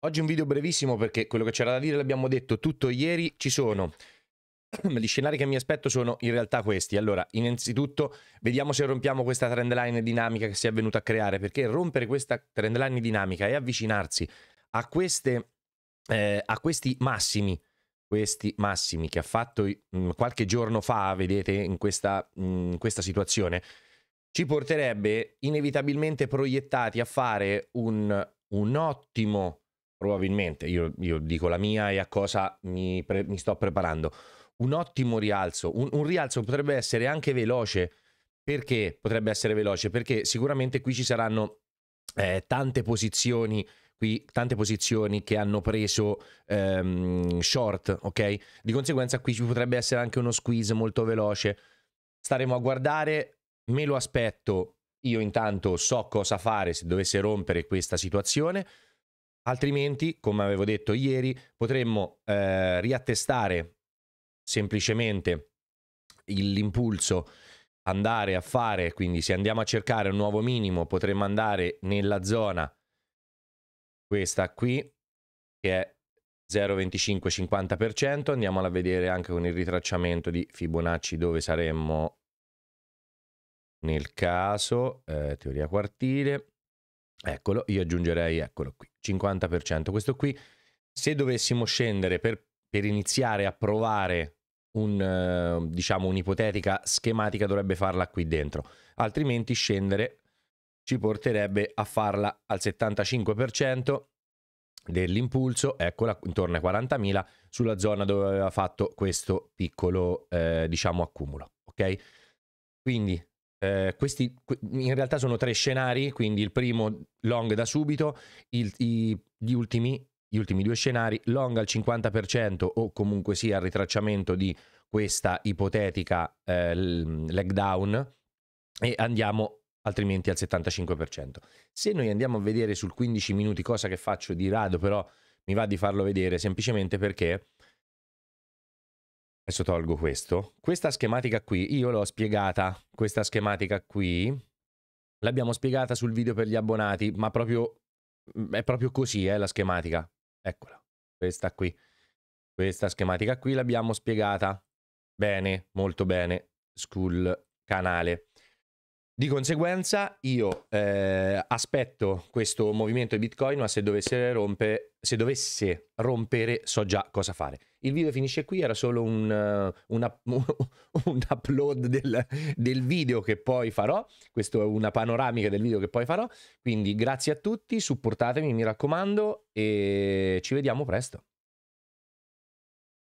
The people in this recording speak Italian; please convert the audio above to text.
Oggi un video brevissimo perché quello che c'era da dire l'abbiamo detto tutto ieri, ci sono. Gli scenari che mi aspetto sono in realtà questi. Allora, innanzitutto vediamo se rompiamo questa trend line dinamica che si è venuta a creare, perché rompere questa trend line dinamica e avvicinarsi a, queste, eh, a questi massimi, questi massimi che ha fatto mh, mm, qualche giorno fa, vedete, in questa, mh, mm, in questa situazione, ci porterebbe inevitabilmente proiettati a fare un, un ottimo probabilmente, io, io, dico la mia e a cosa mi, pre- mi sto preparando, un ottimo rialzo, un, un, rialzo potrebbe essere anche veloce, perché potrebbe essere veloce? Perché sicuramente qui ci saranno eh, tante posizioni qui tante posizioni che hanno preso ehm, short, ok? Di conseguenza qui ci potrebbe essere anche uno squeeze molto veloce. Staremo a guardare, me lo aspetto. Io intanto so cosa fare se dovesse rompere questa situazione. Altrimenti, come avevo detto ieri, potremmo eh, riattestare semplicemente l'impulso andare a fare, quindi se andiamo a cercare un nuovo minimo, potremmo andare nella zona questa qui che è 0,25-50%, andiamola a vedere anche con il ritracciamento di Fibonacci dove saremmo nel caso, eh, teoria quartile, Eccolo, io aggiungerei, eccolo qui, 50%. Questo qui, se dovessimo scendere per, per iniziare a provare un, eh, diciamo, un'ipotetica schematica, dovrebbe farla qui dentro, altrimenti scendere ci porterebbe a farla al 75% dell'impulso, eccola intorno ai 40.000 sulla zona dove aveva fatto questo piccolo eh, diciamo accumulo, ok? Quindi eh, questi in realtà sono tre scenari, quindi il primo long da subito, il, i, gli, ultimi, gli ultimi due scenari long al 50% o comunque sia il ritracciamento di questa ipotetica eh, leg down e andiamo altrimenti al 75%. Se noi andiamo a vedere sul 15 minuti, cosa che faccio di rado, però mi va di farlo vedere semplicemente perché Adesso tolgo questo. Questa schematica qui, io l'ho spiegata, questa schematica qui, l'abbiamo spiegata sul video per gli abbonati, ma proprio, mm, è proprio così, eh, la schematica. Eccola, questa qui. Questa schematica qui l'abbiamo spiegata bene, molto bene, sul canale. Di conseguenza io eh, aspetto questo movimento di Bitcoin, ma se dovesse, rompe, se dovesse, rompere so già cosa fare. Il video finisce qui, era solo un, eh, una, un upload del, del, video che poi farò, questa è una panoramica del video che poi farò, quindi grazie a tutti, supportatemi mi raccomando e ci vediamo presto.